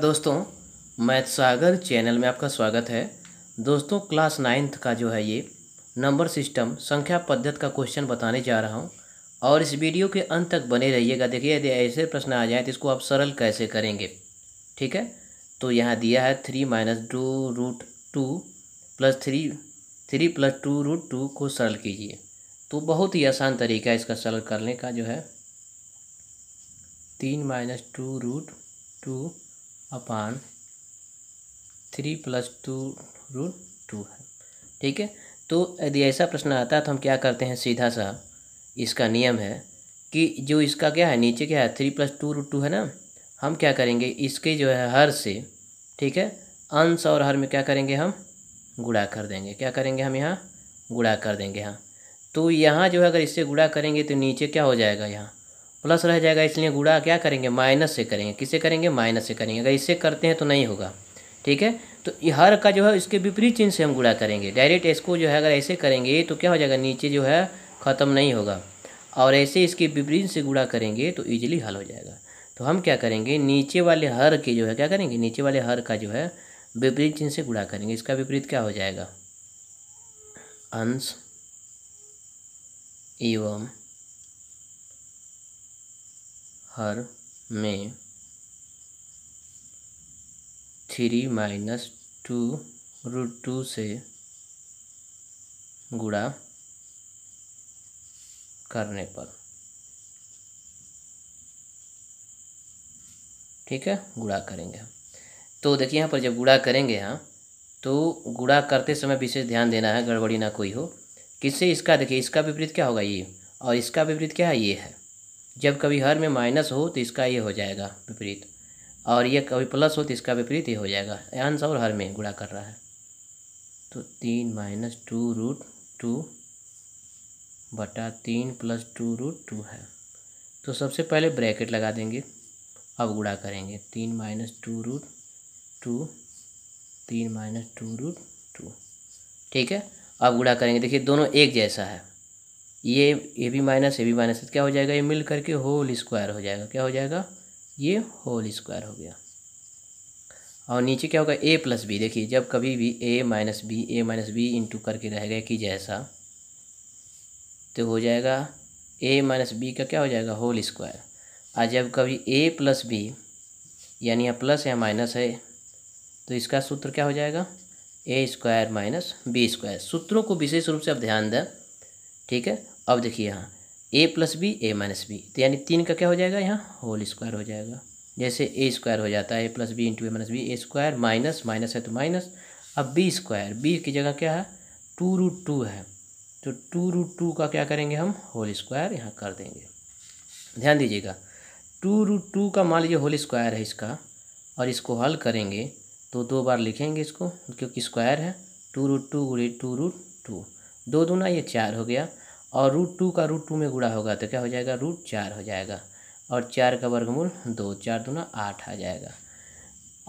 दोस्तों मैथ सागर चैनल में आपका स्वागत है दोस्तों क्लास नाइन्थ का जो है ये नंबर सिस्टम संख्या पद्धत का क्वेश्चन बताने जा रहा हूँ और इस वीडियो के अंत तक बने रहिएगा देखिए यदि ऐसे प्रश्न आ जाए तो इसको आप सरल कैसे करेंगे ठीक है तो यहाँ दिया है three minus two root two plus three three plus two root two को सरल कीजिए तो बहुत ही आसान तरीका है इसका सरल करने का जो है तीन minus two root two upon three plus two root two है ठीक है तो यदि ऐसा प्रश्न आता है तो हम क्या करते हैं सीधा सा इसका नियम है कि जो इसका क्या है नीचे क्या है three plus two root two है ना हम क्या करेंगे इसके जो है हर से ठीक है अंश और हर में क्या करेंगे हम गुड़ा कर देंगे क्या करेंगे हम यहाँ गुड़ा कर देंगे यहाँ तो यहाँ जो है अगर इससे गुड़ा करेंगे तो नीचे क्या हो जाएगा यहाँ प्लस रह जाएगा इसलिए गुड़ा क्या करेंगे माइनस से करेंगे किसे करेंगे माइनस से करेंगे अगर इससे करते हैं तो नहीं होगा ठीक है तो हर का जो है इसके विपरीत चिन्ह से हम गुड़ा करेंगे डायरेक्ट इसको जो है अगर ऐसे करेंगे तो क्या हो जाएगा नीचे जो है ख़त्म नहीं होगा और ऐसे इसके विपरीत से गुड़ा करेंगे तो ईजिली हल हो जाएगा तो हम क्या करेंगे नीचे वाले हर के जो है क्या करेंगे नीचे वाले हर का जो है विपरीत चिन्ह से गुड़ा करेंगे इसका विपरीत क्या हो जाएगा अंश एवं हर में three minus two root two से गुड़ा करने पर ठीक है गुड़ा करेंगे तो देखिए यहाँ पर जब गुड़ा करेंगे यहाँ तो गुड़ा करते समय विशेष ध्यान देना है गड़बड़ी ना कोई हो किससे इसका देखिए इसका विपरीत क्या होगा ये और इसका विपरीत क्या है ये है जब कभी हर में माइनस हो तो इसका ये हो जाएगा विपरीत और ये कभी प्लस हो तो इसका विपरीत ये हो जाएगा आंसर और हर में गुणा कर रहा है तो तीन माइनस टू रूट टू बटा तीन प्लस टू रूट टू है तो सबसे पहले ब्रैकेट लगा देंगे अब गुणा करेंगे तीन माइनस टू रूट टू तीन माइनस टू रूट टू ठीक है अब गुणा करेंगे देखिए दोनों एक जैसा है ये A B minus A B minus तो क्या हो जाएगा ये मिल करके होल स्क्वायर हो जाएगा क्या हो जाएगा ये होल स्क्वायर हो गया और नीचे क्या होगा ए प्लस बी देखिए जब कभी भी A minus B A minus B into करके रहेगा कि जैसा तो हो जाएगा ए माइनस बी का क्या हो जाएगा होल स्क्वायर और जब कभी ए प्लस बी यानी यहाँ प्लस या माइनस है तो इसका सूत्र क्या हो जाएगा A square minus B square सूत्रों को विशेष रूप से आप ध्यान दें ठीक है अब देखिए यहाँ A plus B A minus B तो यानी तीन का क्या हो जाएगा यहाँ होल स्क्वायर हो जाएगा जैसे ए स्क्वायर हो जाता है A plus B into A minus B A square minus minus है तो माइनस अब बी स्क्वायर बी की जगह क्या है टू रूट टू है तो टू रूट टू का क्या करेंगे हम होल स्क्वायर यहाँ कर देंगे ध्यान दीजिएगा टू रूट टू का मान लीजिए होल स्क्वायर है इसका और इसको हल करेंगे तो दो बार लिखेंगे इसको क्योंकि स्क्वायर है टू रूट टू गुड़े टू रूट टू दो दूना ये चार हो गया और रूट टू का रूट टू में गुड़ा होगा तो क्या हो जाएगा रूट चार हो जाएगा और चार का वर्गमूल दो चार दूना आठ आ जाएगा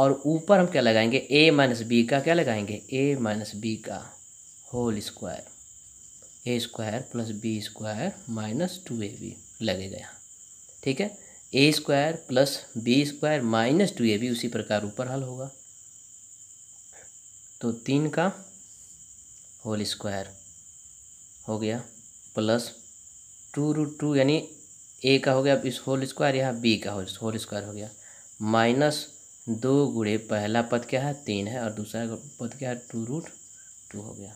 और ऊपर हम क्या लगाएंगे ए माइनस बी का क्या लगाएंगे ए माइनस बी का whole square A square plus B square minus two A B लगेगा यहाँ ठीक है A square plus B square minus two A B उसी प्रकार ऊपर हल होगा तो तीन का होल स्क्वायर हो गया प्लस टू रूट टू यानी ए का हो गया अब इस होल स्क्वायर यहाँ बी का होल होल स्क्वायर हो गया माइनस दो गुड़े पहला पद क्या है तीन है और दूसरा पद क्या है टू रूट टू हो गया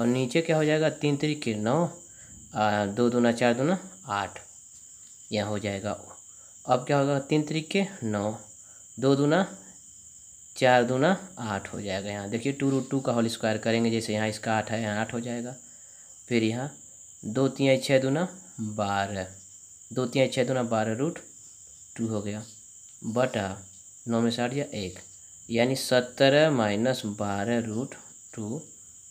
और नीचे क्या हो जाएगा तीन तरीके नौ दो दूना चार दूना आठ यह हो जाएगा अब क्या होगा तीन तरीके नौ दो दूना चार दूना आठ हो जाएगा यहाँ देखिए टू रूट टू का होल स्क्वायर करेंगे जैसे यहाँ इसका आठ है यहाँ आठ हो जाएगा फिर यहाँ दो तिया छः दूना बारह दो तिया छः दूना बारह रूट टू हो गया बटा नौ में साठ या एक यानी सत्रह माइनस बारह रूट टू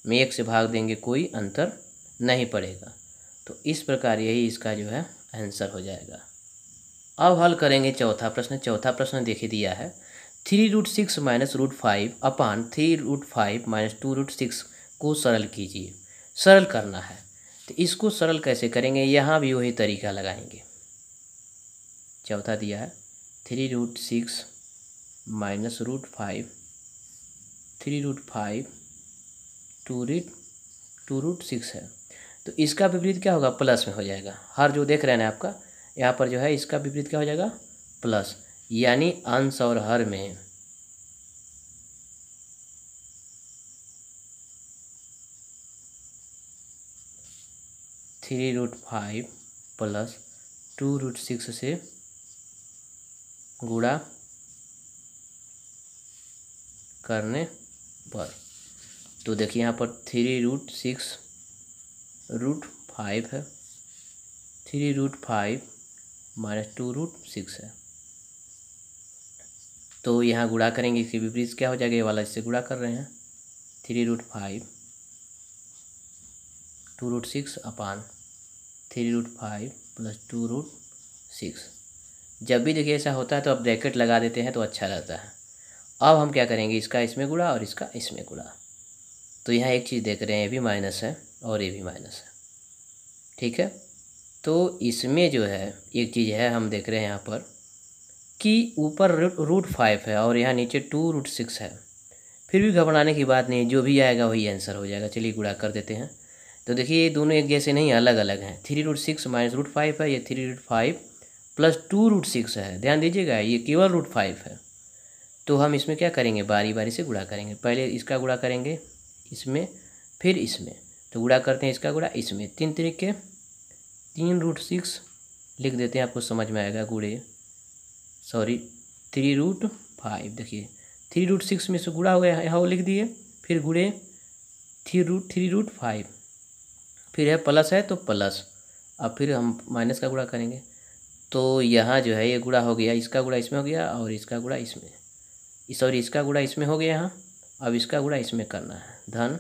में एक से भाग देंगे कोई अंतर नहीं पड़ेगा तो इस प्रकार यही इसका जो है आंसर हो जाएगा अब हल करेंगे चौथा प्रश्न चौथा प्रश्न देखे दिया है three root six minus root five upon three root five minus two root six को सरल कीजिए सरल करना है तो इसको सरल कैसे करेंगे यहाँ भी वही तरीका लगाएंगे चौथा दिया है three root six minus root five three root five two root two root six है तो इसका विपरीत क्या होगा प्लस में हो जाएगा हर जो देख रहे हैं आपका यहाँ पर जो है इसका विपरीत क्या हो जाएगा प्लस यानी अंश और हर में three root five plus two root six से गुड़ा करने पर तो देखिए यहाँ पर three root six root five है three root five minus two root six है तो यहाँ गुड़ा करेंगे इसके विपरीत क्या हो जाएगा ये वाला इससे गुड़ा कर रहे हैं three root five two root six upon three root five plus two root six जब भी देखिए ऐसा होता है तो आप ब्रैकेट लगा देते हैं तो अच्छा रहता है अब हम क्या करेंगे इसका इसमें गुड़ा और इसका इसमें गुड़ा तो यहाँ एक चीज़ देख रहे हैं ये भी माइनस है और ये भी माइनस है ठीक है तो इसमें जो है एक चीज़ है हम देख रहे हैं यहाँ पर कि ऊपर रूट फाइव है और यहाँ नीचे टू रूट सिक्स है फिर भी घबराने की बात नहीं जो भी आएगा वही आंसर हो जाएगा चलिए गुड़ा कर देते हैं तो देखिए ये दोनों एक जैसे नहीं अलग अलग हैं three root six minus root five है ये three root five plus two root six है ध्यान दीजिएगा ये केवल रूट फाइव है तो हम इसमें क्या करेंगे बारी बारी से गुड़ा करेंगे पहले इसका गुड़ा करेंगे इसमें फिर इसमें तो गुड़ा करते हैं इसका गुड़ा इसमें तीन तरीके तीन रूट सिक्स लिख देते हैं आपको समझ में आएगा गुड़े सॉरी थ्री रूट फाइव देखिए थ्री रूट सिक्स में से गुड़ा हो गया है लिख दिए फिर गुड़े three root three root five फिर है प्लस है तो प्लस अब फिर हम माइनस का गुड़ा करेंगे तो यहाँ जो है ये गुड़ा हो गया इसका गुड़ा इसमें हो गया और इसका गुड़ा इसमें सॉरी इसका गुड़ा इसमें हो गया यहाँ अब इसका गुड़ा इसमें करना है धन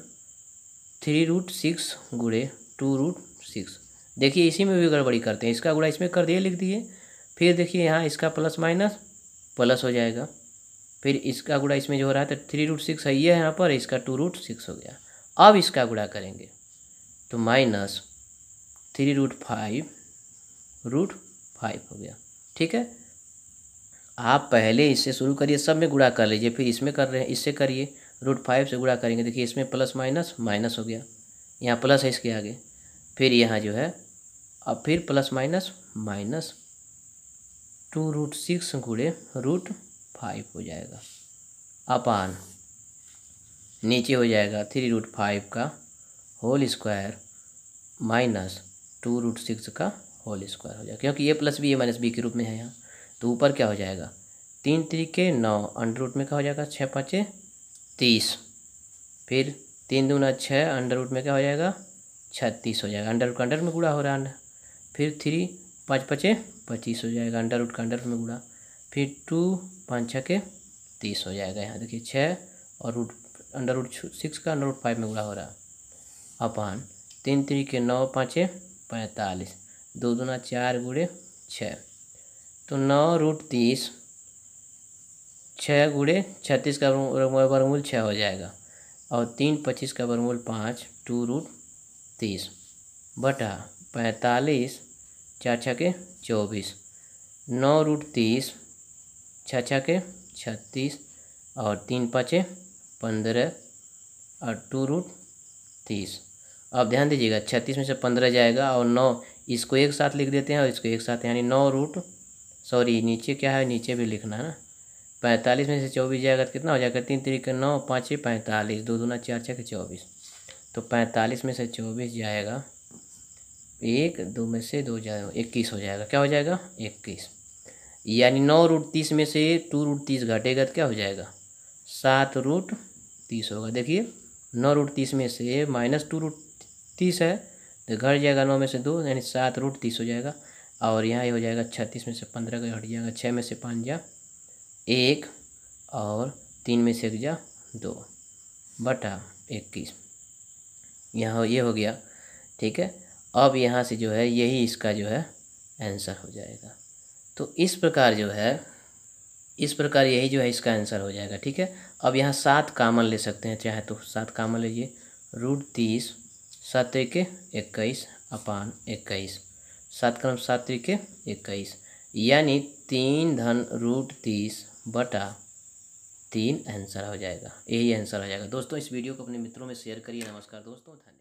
थ्री रूट सिक्स गुड़े टू रूट सिक्स देखिए इसी में भी गड़बड़ी करते हैं इसका गुड़ा इसमें कर दिए लिख दिए फिर देखिए यहाँ इसका प्लस माइनस प्लस हो जाएगा फिर इसका गुड़ा इसमें जो हो रहा है तो थ्री रूट सिक्स है ये यहाँ पर इसका टू रूट सिक्स हो गया अब इसका गुड़ा करेंगे तो minus three root five root five हो गया ठीक है आप पहले इससे शुरू करिए सब में गुड़ा कर लीजिए फिर इसमें कर रहे हैं इससे करिए रूट फाइव से गुड़ा करेंगे देखिए इसमें प्लस माइनस माइनस हो गया यहाँ प्लस है इसके आगे फिर यहाँ जो है अब फिर plus minus minus two root six गुड़े रूट फाइव हो जाएगा अपान नीचे हो जाएगा थ्री रूट फाइव का whole square minus two root six का होल स्क्वायर हो जाएगा क्योंकि A plus B A minus B के रूप में है यहाँ तो ऊपर क्या हो जाएगा तीन तरीके नौ अंडर रूट में क्या हो जाएगा छः पाँचे तीस फिर तीन दूना छः अंडर रूट में क्या हो जाएगा छत्तीस हो जाएगा अंडर रूट अंडर में गुड़ा हो रहा है फिर थ्री पाँच पचे पच्चीस हो जाएगा अंडर रूट का अंडर में गुड़ा फिर टू पाँच छः के तीस हो जाएगा यहाँ देखिए छः और रूट अंडर रूट सिक्स का अंडर रूट फाइव में गुड़ा हो रहा है अपान तीन के नौ पाँचे पैंतालीस दो दुना चार गुड़े छः तो नौ रूट तीस छः गुड़े छत्तीस का वर्गमूल छः हो जाएगा और तीन पच्चीस का वर्गमूल पाँच टू रूट तीस बटा पैंतालीस चार छः के चौबीस नौ रूट तीस छः छः के छत्तीस और तीन पाँचे पंद्रह और टू रूट तीस अब ध्यान दीजिएगा छत्तीस में से पंद्रह जाएगा और नौ इसको एक साथ लिख देते हैं और इसको एक साथ यानी नौ रूट सॉरी नीचे क्या है नीचे भी लिखना है ना पैंतालीस में से चौबीस जाएगा तो कितना हो जाएगा तीन तरीके नौ पाँच छः पैंतालीस दो दूना चार छः चौबीस तो पैंतालीस में से चौबीस जाएगा एक दो में से दो जाएगा इक्कीस हो जाएगा क्या हो जाएगा इक्कीस यानी नौ रूट तीस में से टू रूट तीस घटेगा तो क्या हो जाएगा सात रूट तीस होगा देखिए नौ रूट तीस में से माइनस टू रूट तीस है तो घट जाएगा नौ में से दो यानी सात रूट तीस हो जाएगा और यहाँ ये हो जाएगा छत्तीस में से पंद्रह का हट जाएगा छः में से पाँच जा एक और तीन में से एक जा दो बटा इक्कीस यहाँ ये हो गया ठीक है अब यहाँ से जो है यही इसका जो है आंसर हो जाएगा तो इस प्रकार जो है इस प्रकार यही जो है इसका आंसर हो जाएगा ठीक है अब यहाँ सात कामन ले सकते हैं चाहे तो सात कामन लीजिए रूट तीस सात एक इक्कीस अपान इक्कीस सात क्रम सात एक इक्कीस यानी तीन धन रूट तीस बटा तीन आंसर हो जाएगा यही आंसर हो जाएगा दोस्तों इस वीडियो को अपने मित्रों में शेयर करिए नमस्कार दोस्तों धन्यवाद